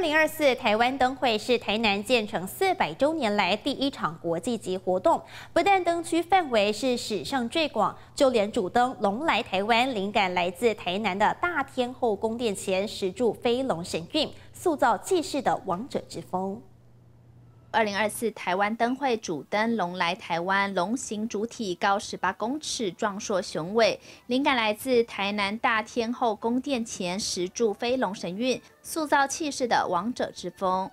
2024台湾灯会是台南建成400周年来第一场国际级活动，不但灯区范围是史上最广，就连主灯“龙来台湾”灵感来自台南的大天后宫殿前石柱飞龙神韵，塑造气势的王者之风。二零二四台湾灯会主灯“龙来台湾”，龙形主体高十八公尺，壮硕雄伟，灵感来自台南大天后宫殿前石柱飞龙神韵，塑造气势的王者之风。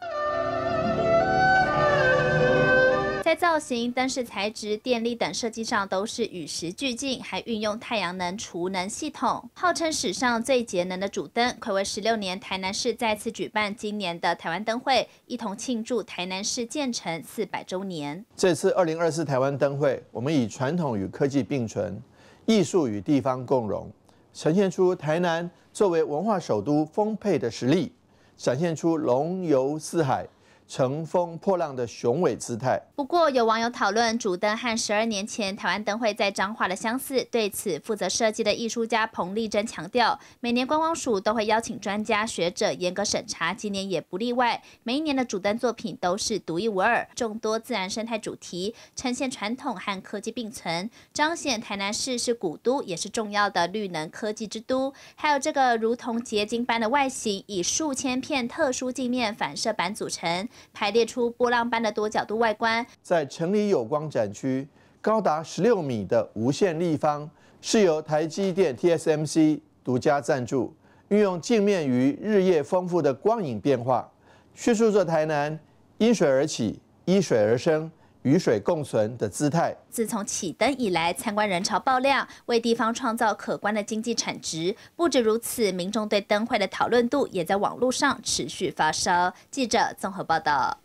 造型、灯饰材质、电力等设计上都是与时俱进，还运用太阳能储能系统，号称史上最节能的主灯。暌违十六年，台南市再次举办今年的台湾灯会，一同庆祝台南市建成四百周年。这次二零二四台湾灯会，我们以传统与科技并存，艺术与地方共融，呈现出台南作为文化首都丰沛的实力，展现出龙游四海。乘风破浪的雄伟姿态。不过，有网友讨论主灯和十二年前台湾灯会在彰化的相似。对此，负责设计的艺术家彭丽珍强调，每年观光署都会邀请专家学者严格审查，今年也不例外。每一年的主灯作品都是独一无二，众多自然生态主题呈现传统和科技并存，彰显台南市是古都也是重要的绿能科技之都。还有这个如同结晶般的外形，以数千片特殊镜面反射板组成。排列出波浪般的多角度外观，在城里有光展区，高达十六米的无限立方是由台积电 TSMC 独家赞助，运用镜面与日夜丰富的光影变化，叙述着台南因水而起，依水而生。与水共存的姿态。自从启灯以来，参观人潮爆量，为地方创造可观的经济产值。不止如此，民众对灯会的讨论度也在网络上持续发烧。记者综合报道。